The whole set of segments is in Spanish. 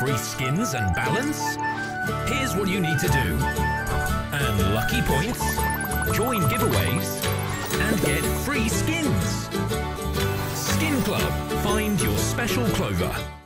free skins and balance? Here's what you need to do. and lucky points, join giveaways, and get free skins. Skin Club, find your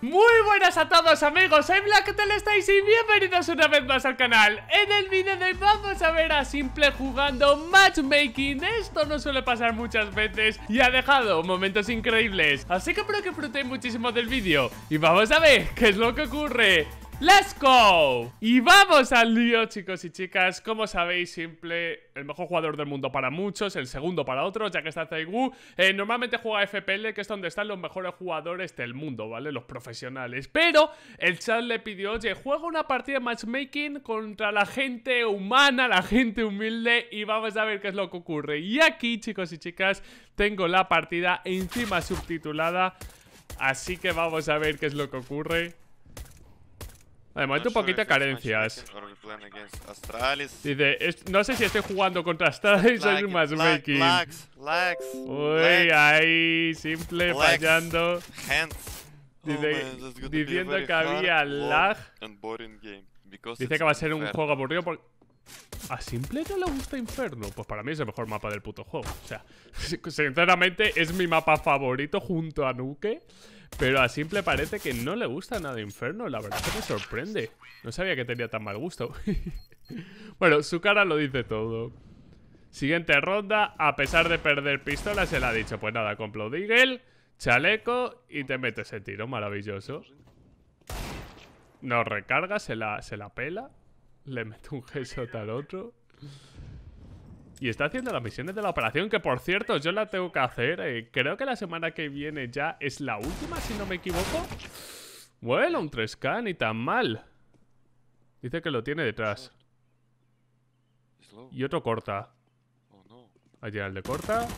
Muy buenas a todos amigos, soy Black, ¿qué tal estáis? Y bienvenidos una vez más al canal En el vídeo de hoy vamos a ver a Simple jugando Matchmaking Esto no suele pasar muchas veces y ha dejado momentos increíbles Así que espero que disfrutéis muchísimo del vídeo Y vamos a ver qué es lo que ocurre ¡Let's go! Y vamos al lío, chicos y chicas. Como sabéis, simple, el mejor jugador del mundo para muchos, el segundo para otros, ya que está Zaigu. Eh, normalmente juega FPL, que es donde están los mejores jugadores del mundo, ¿vale? Los profesionales. Pero el chat le pidió, oye, juega una partida de matchmaking contra la gente humana, la gente humilde, y vamos a ver qué es lo que ocurre. Y aquí, chicos y chicas, tengo la partida encima subtitulada. Así que vamos a ver qué es lo que ocurre. De momento, poquita carencias. Dice, no sé si estoy jugando contra Astralis o un matchmaking. Uy, ahí, simple, fallando. Dice, oh, diciendo que había lag. Dice que va a ser un juego aburrido porque... ¿A Simple no le gusta Inferno? Pues para mí es el mejor mapa del puto juego. O sea, sinceramente es mi mapa favorito junto a Nuke. Pero a simple parece que no le gusta nada Inferno. La verdad que me sorprende. No sabía que tenía tan mal gusto. bueno, su cara lo dice todo. Siguiente ronda. A pesar de perder pistola, se la ha dicho. Pues nada, con chaleco y te metes el tiro. Maravilloso. No recarga, se la, se la pela. Le mete un headshot al otro. Y está haciendo las misiones de la operación, que por cierto, yo la tengo que hacer. Eh, creo que la semana que viene ya es la última, si no me equivoco. Bueno, un 3K, ni tan mal. Dice que lo tiene detrás. Y otro corta. Allí el de corta.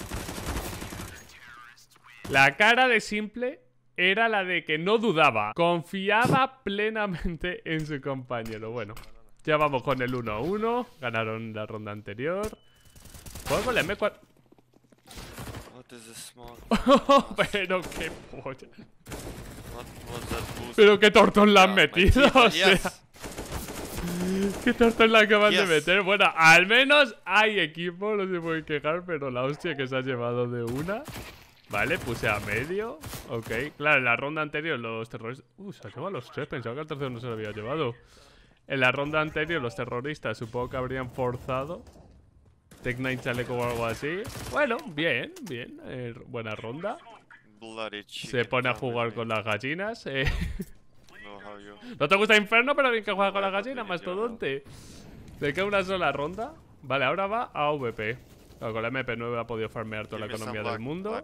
La cara de simple era la de que no dudaba. Confiaba plenamente en su compañero. Bueno, ya vamos con el 1-1. Ganaron la ronda anterior. Juego M4. Pero qué polla. Pero qué tortón la han ah, metido, o sea. Qué tortón la acaban de meter. Bueno, al menos hay equipo, no se puede quejar, pero la hostia que se ha llevado de una. Vale, puse a medio. Ok, claro, en la ronda anterior los terroristas. Uh, se llevado los tres. Pensaba que el tercero no se lo había llevado. En la ronda anterior los terroristas supongo que habrían forzado Tech Nine Chaleco o algo así. Bueno, bien, bien. Eh, buena ronda. Se pone a jugar con las gallinas. Eh. No te gusta Inferno, pero bien que juega con las pues gallinas, mastodonte. Le queda una sola ronda. Vale, ahora va a VP. con la MP9 ha podido farmear toda la economía del mundo.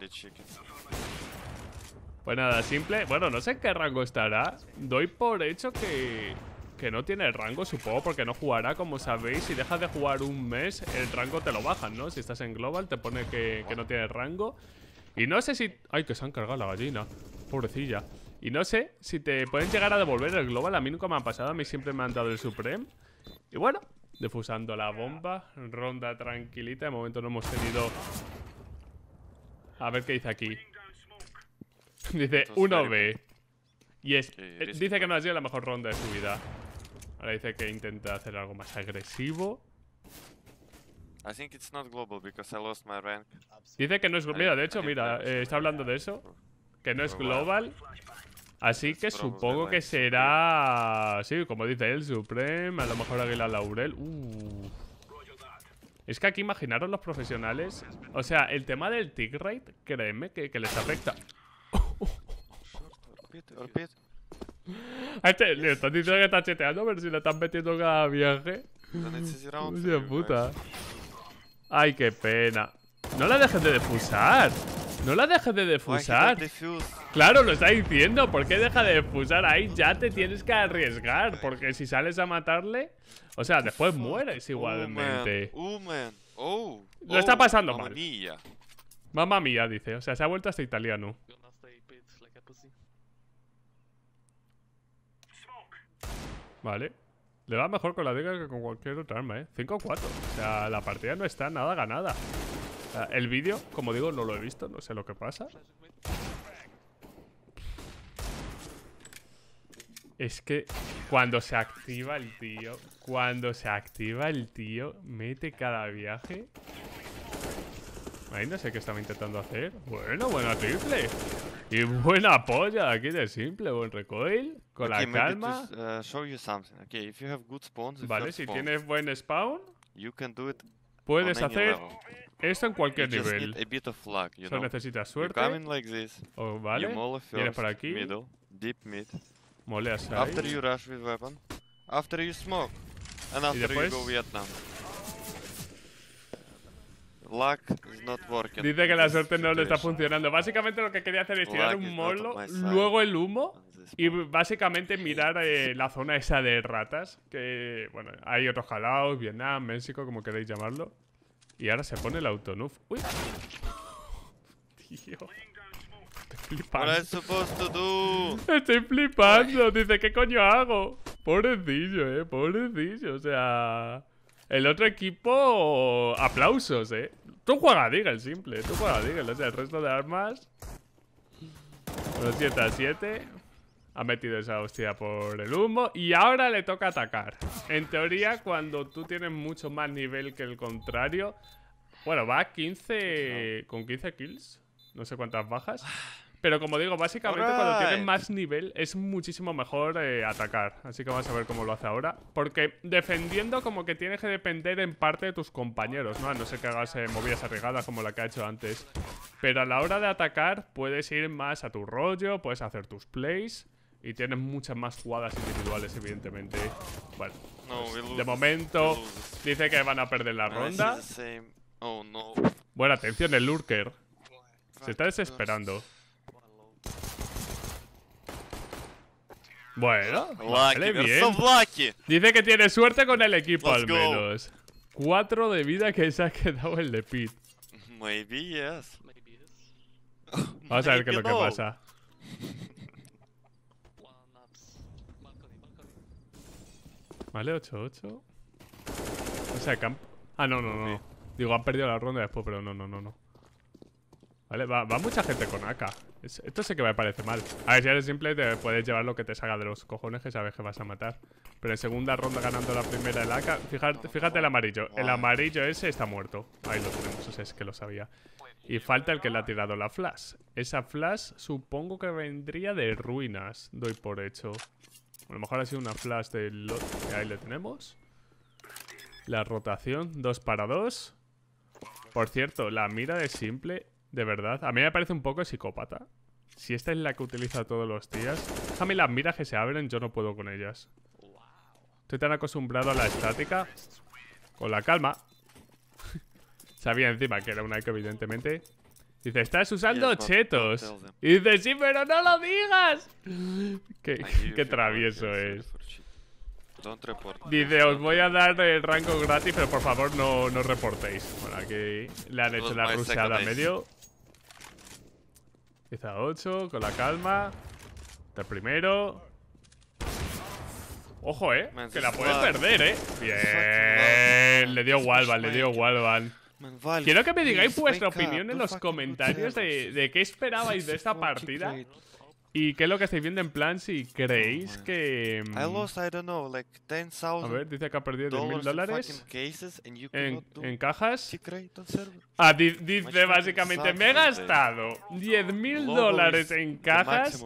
Pues nada, simple. Bueno, no sé en qué rango estará. Doy por hecho que que no tiene el rango, supongo, porque no jugará, como sabéis. Si dejas de jugar un mes, el rango te lo bajan, ¿no? Si estás en Global, te pone que, que no tiene rango. Y no sé si... ¡Ay, que se han cargado la gallina! Pobrecilla. Y no sé si te pueden llegar a devolver el Global. A mí nunca me ha pasado, a mí siempre me han dado el Supreme. Y bueno, defusando la bomba. Ronda tranquilita. De momento no hemos tenido... A ver qué dice aquí. dice 1B. Y es, eh, dice que no ha sido la mejor ronda de su vida. Ahora dice que intenta hacer algo más agresivo. Dice que no es global. Mira, de hecho, mira, eh, está hablando de eso. Que no es global. Así que supongo que será... Sí, como dice él, Supreme. A lo mejor Águila Laurel. Uh. Es que aquí imaginaron los profesionales. O sea, el tema del tick rate, créeme que, que les afecta. Este, le están diciendo que está cheteando, pero si la están metiendo cada viaje. Eh. Ay, qué pena. No la dejes de defusar. No la dejes de defusar. Claro, lo está diciendo. ¿Por qué deja de defusar? Ahí ya te tienes que arriesgar. Porque si sales a matarle. O sea, después mueres igualmente. Oh, lo está oh, pasando mal. Mamma mía, dice. O sea, se ha vuelto hasta italiano. Vale. Le va mejor con la diga que con cualquier otra arma, ¿eh? 5-4. O sea, la partida no está nada ganada. el vídeo, como digo, no lo he visto. No sé lo que pasa. Es que cuando se activa el tío, cuando se activa el tío, mete cada viaje. Ahí no sé qué estaba intentando hacer. Bueno, buena triple. Y buena polla, aquí de simple, buen recoil, con okay, la calma. To, uh, show you something. Okay, if you have good spawns, vale, si spawn, tienes buen spawn, you can do it puedes hacer level. esto en cualquier you nivel. Just need luck, you Solo know? necesitas suerte. Like this, oh, vale, first, vienes para aquí, deep mid. moleas ahí. After you rush with weapon, after you smoke, and after y después, you go Vietnam. Dice que la suerte no le está funcionando. Básicamente lo que quería hacer es tirar un molo, luego el humo y básicamente mirar eh, la zona esa de ratas. Que, bueno, hay otros jalados, Vietnam, México, como queréis llamarlo. Y ahora se pone el autonuf. ¡Uy! Tío. Estoy flipando. Estoy flipando. Dice, ¿qué coño hago? Pobrecillo, eh. Pobrecillo. O sea... El otro equipo, aplausos, eh. Tú juega Deagle, simple. Tú a Deagle. O sea, el resto de armas. los 7 a 7. Ha metido esa hostia por el humo. Y ahora le toca atacar. En teoría, cuando tú tienes mucho más nivel que el contrario. Bueno, va a 15. Con 15 kills. No sé cuántas bajas. Ah. Pero como digo, básicamente cuando tienes más nivel es muchísimo mejor eh, atacar. Así que vamos a ver cómo lo hace ahora. Porque defendiendo como que tienes que depender en parte de tus compañeros, ¿no? A no ser que hagas eh, movidas arriesgadas como la que ha hecho antes. Pero a la hora de atacar puedes ir más a tu rollo, puedes hacer tus plays. Y tienes muchas más jugadas individuales, evidentemente. Bueno, pues, de momento dice que van a perder la ronda. Oh, Buena atención el lurker. Se está desesperando. Bueno, vale, bien. Dice que tiene suerte con el equipo al menos. Cuatro de vida que se ha quedado el de Pit Maybe yes. Vamos a ver qué es lo que pasa. Vale, 8-8. O sea, Ah, no, no, no. Digo, han perdido la ronda después, pero no, no, no, no. Vale, va, mucha gente con AK Esto sé que me parece mal A ver, si eres simple te puedes llevar lo que te salga de los cojones Que sabes que vas a matar Pero en segunda ronda ganando la primera el AK Fíjate, fíjate el amarillo El amarillo ese está muerto Ahí lo tenemos, o sea, es que lo sabía Y falta el que le ha tirado la flash Esa flash supongo que vendría de ruinas Doy por hecho A lo mejor ha sido una flash del... Ahí le tenemos La rotación, dos para dos Por cierto, la mira de simple de verdad. A mí me parece un poco psicópata. Si esta es la que utiliza todos los días... A mí las miras que se abren yo no puedo con ellas. Estoy tan acostumbrado a la estática. Con la calma. Sabía encima que era una que evidentemente... Dice, estás usando chetos. Y dice, sí, pero no lo digas. qué, travieso es. Dice, os voy a dar el rango gratis, pero por favor no, no reportéis. Bueno, aquí le han hecho la rusada a medio. Quizá 8, con la calma. el primero. Ojo, eh. Que la puedes perder, eh. Bien. Le dio Walvan, le dio Walvan. Quiero que me digáis vuestra opinión en los comentarios de qué esperabais de esta partida. ¿Y qué es lo que estáis viendo en plan si creéis oh, que... Mm, a ver, dice que ha perdido 10.000 dólares en, cajas. Ah, dice básicamente, me he gastado 10.000 dólares en cajas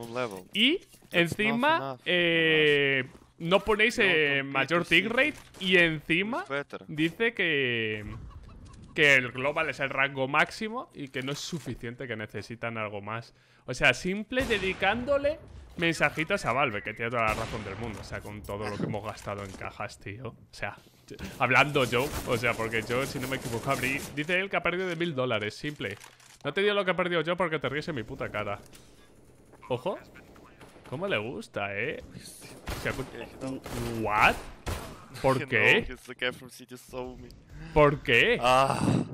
y encima eh, no ponéis eh, mayor tick rate y encima dice que que el global es el rango máximo y que no es suficiente, que necesitan algo más. O sea, simple dedicándole mensajitos a Valve, que tiene toda la razón del mundo. O sea, con todo lo que hemos gastado en cajas, tío. O sea, hablando yo, o sea, porque yo, si no me equivoco, abrí... Dice él que ha perdido de mil dólares, simple. No te digo lo que he perdido yo porque te ríes en mi puta cara. Ojo. ¿Cómo le gusta, eh? O ¿What? ¿Por qué? ¿Por ah. qué?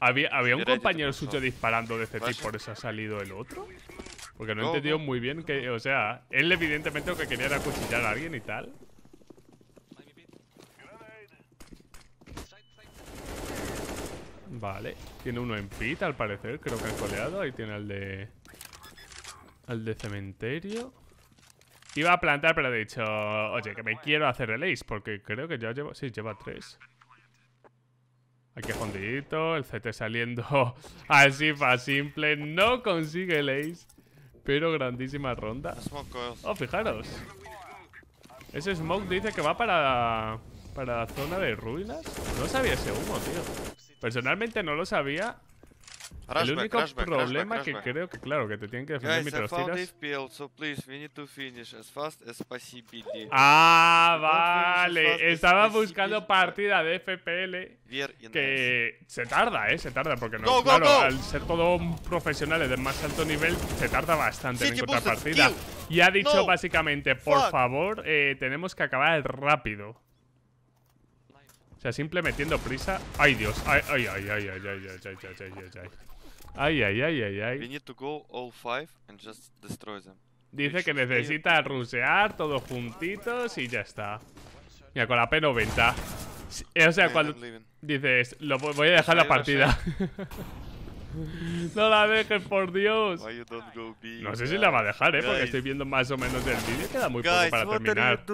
¿Había, había un compañero suyo disparando de ese tipo, por eso ha salido el otro? Porque no he entendido muy bien que, o sea, él evidentemente lo que quería era acuchillar a alguien y tal. Vale, tiene uno en pit al parecer, creo que ha coleado. Ahí tiene al de... Al de cementerio. Iba a plantar, pero he dicho, oye, que me quiero hacer el ace. porque creo que ya llevo... Sí, lleva tres. Aquí fondito, el CT saliendo así para simple. No consigue el ace, pero grandísima ronda. Oh, fijaros. Ese smoke dice que va para, para la zona de ruinas. No sabía ese humo, tío. Personalmente no lo sabía el único problema que creo que, claro, que te tienen que defender mientras Ah, vale. Estaba buscando partida de FPL que se tarda, eh, se tarda porque no, al ser todo profesionales de más alto nivel se tarda bastante en encontrar partida. Y ha dicho básicamente, por favor, eh, tenemos que acabar rápido. O sea, simple metiendo prisa. Ay, Dios. ay, ay, ay, ay, ay, ay, ay, ay, ay, ay. Ay, ay, ay, ay, ay. Dice que necesita rusear todos juntitos y ya está. Mira, con la P90. Eh, o sea, cuando dices, lo voy a dejar la partida. no la dejes, por Dios. No sé si la va a dejar, eh, porque estoy viendo más o menos el vídeo. Queda muy poco para terminar.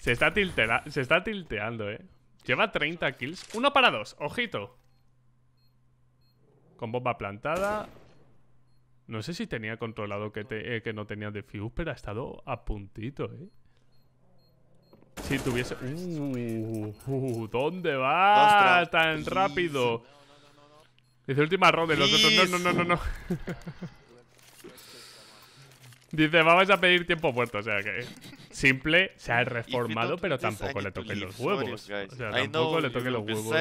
Se está, se está tilteando, eh. Lleva 30 kills. Uno para dos, ojito. Con bomba plantada. No sé si tenía controlado eh, que, no tenía defuse, pero ha estado a puntito, ¿eh? Si tuviese... Uh, uh, uh ¿Dónde va tan rápido? Dice última ronda los No, no, no, no, no. Dice, vamos a pedir tiempo muerto, o sea que... Simple, se ha reformado, pero tampoco le toquen los huevos. O tampoco le toquen los huevos.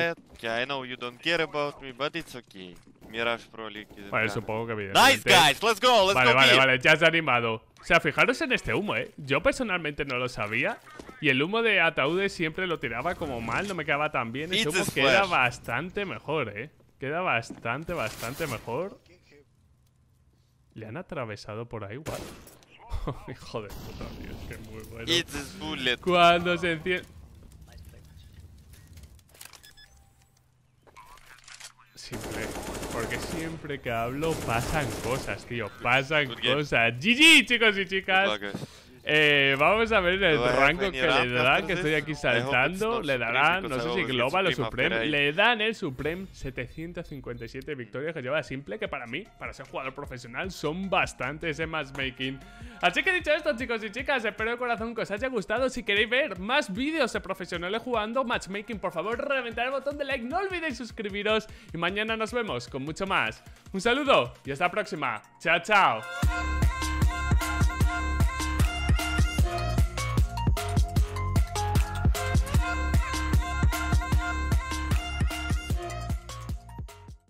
Pro Vale, supongo que viene. Nice guys, let's go, let's vale, go. Vale, vale, vale, ya se ha animado. O sea, fijaros en este humo, eh. Yo personalmente no lo sabía. Y el humo de ataúdes siempre lo tiraba como mal, no me quedaba tan bien. Ese humo queda bastante mejor, eh. Queda bastante, bastante mejor. Le han atravesado por ahí, igual. Hijo de puta, tío, es que muy bueno. It's bullet. Cuando se enciende. Siempre porque siempre que hablo pasan cosas, tío. Pasan cosas. GG, chicos y chicas. Eh, vamos a ver el rango que le darán, que estoy aquí saltando. Le darán, no sé si Global o Supreme, le dan el Supreme 757 victorias que lleva simple, que para mí, para ser jugador profesional, son bastantes en matchmaking. Así que dicho esto, chicos y chicas, espero de corazón que os haya gustado. Si queréis ver más vídeos de profesionales jugando matchmaking, por favor, reventad el botón de like, no olvidéis suscribiros y mañana nos vemos con mucho más. Un saludo y hasta la próxima. Chao, chao.